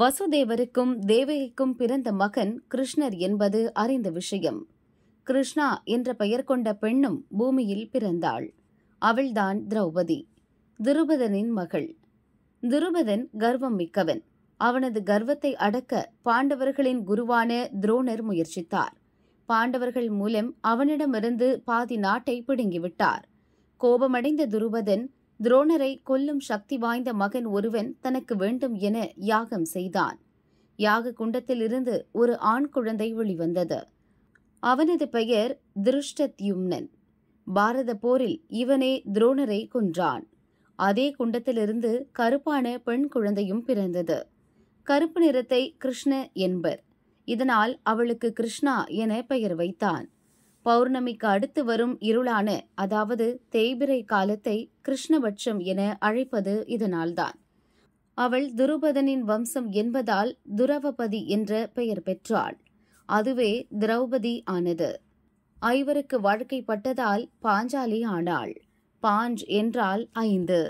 வசுதேவருக்கும் தேவகிக்கும் பிறந்த மகன் கிருஷ்ணர் என்பது அறிந்த விஷயம் கிருஷ்ணா என்ற பெயர் கொண்ட பெண்ணும் பூமியில் பிறந்தாள் அவள்தான் திரௌபதி துருபதனின் மகள் துருபதன் கர்வம் மிக்கவன் அவனது கர்வத்தை அடக்க பாண்டவர்களின் குருவான துரோணர் முயற்சித்தார் பாண்டவர்கள் மூலம் அவனிடமிருந்து பாதி நாட்டை பிடுங்கிவிட்டார் கோபமடைந்த துருபதன் துரோணரை கொல்லும் சக்தி வாய்ந்த மகன் ஒருவன் தனக்கு வேண்டும் என யாகம் செய்தான் யாக குண்டத்திலிருந்து ஒரு ஆண் குழந்தை வெளிவந்தது அவனது பெயர் திருஷ்டத்யும்னன் பாரத போரில் இவனே துரோணரை கொன்றான் அதே குண்டத்திலிருந்து கருப்பான பெண் குழந்தையும் பிறந்தது கருப்பு நிறத்தை கிருஷ்ண என்பர் இதனால் அவளுக்கு கிருஷ்ணா என பெயர் வைத்தான் பௌர்ணமிக்கு அடுத்து வரும் இருளான அதாவது தேய்பிரை காலத்தை கிருஷ்ணபட்சம் என அழைப்பது இதனால்தான் அவள் துருபதனின் வம்சம் என்பதால் துரவபதி என்ற பெயர் பெற்றாள் அதுவே திரௌபதி ஆனது ஐவருக்கு வாழ்க்கைப்பட்டதால் பாஞ்சாலி ஆனாள் பாஞ்ச் என்றால் ஐந்து